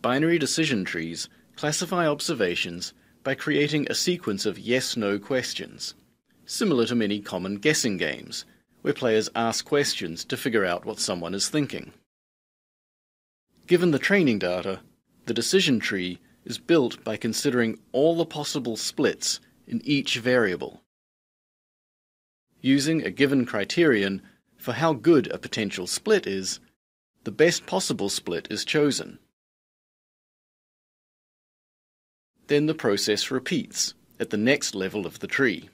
Binary decision trees classify observations by creating a sequence of yes-no questions, similar to many common guessing games, where players ask questions to figure out what someone is thinking. Given the training data, the decision tree is built by considering all the possible splits in each variable. Using a given criterion for how good a potential split is, the best possible split is chosen. Then the process repeats at the next level of the tree.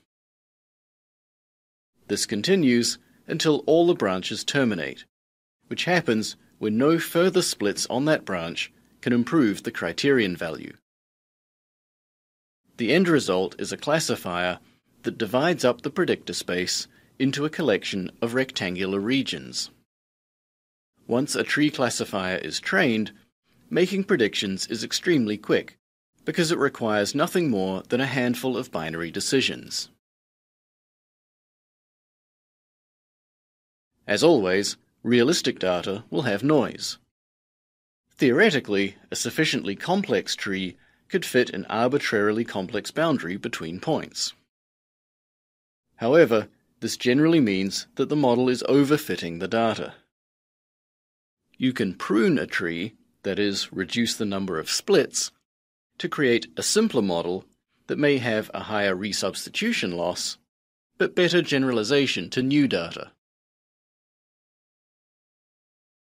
This continues until all the branches terminate, which happens when no further splits on that branch can improve the criterion value. The end result is a classifier that divides up the predictor space into a collection of rectangular regions. Once a tree classifier is trained, making predictions is extremely quick because it requires nothing more than a handful of binary decisions. As always, realistic data will have noise. Theoretically, a sufficiently complex tree could fit an arbitrarily complex boundary between points. However, this generally means that the model is overfitting the data. You can prune a tree, that is, reduce the number of splits, to create a simpler model that may have a higher resubstitution loss, but better generalization to new data.